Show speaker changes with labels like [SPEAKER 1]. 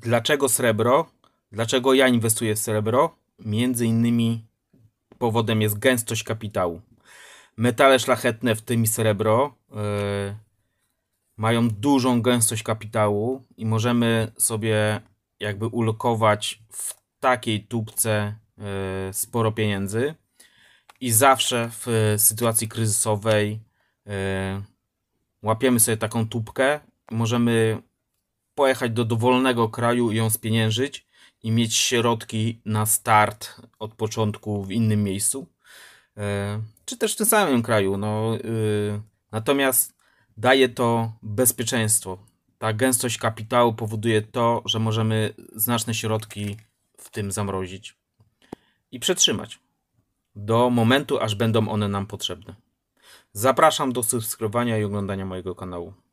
[SPEAKER 1] Dlaczego srebro? Dlaczego ja inwestuję w srebro? Między innymi powodem jest gęstość kapitału. Metale szlachetne, w tym srebro, yy, mają dużą gęstość kapitału i możemy sobie jakby ulokować w takiej tubce yy, sporo pieniędzy i zawsze w e, sytuacji kryzysowej yy, łapiemy sobie taką tubkę, możemy pojechać do dowolnego kraju i ją spieniężyć i mieć środki na start od początku w innym miejscu, e, czy też w tym samym kraju. No, e, natomiast daje to bezpieczeństwo. Ta gęstość kapitału powoduje to, że możemy znaczne środki w tym zamrozić i przetrzymać do momentu, aż będą one nam potrzebne. Zapraszam do subskrybowania i oglądania mojego kanału.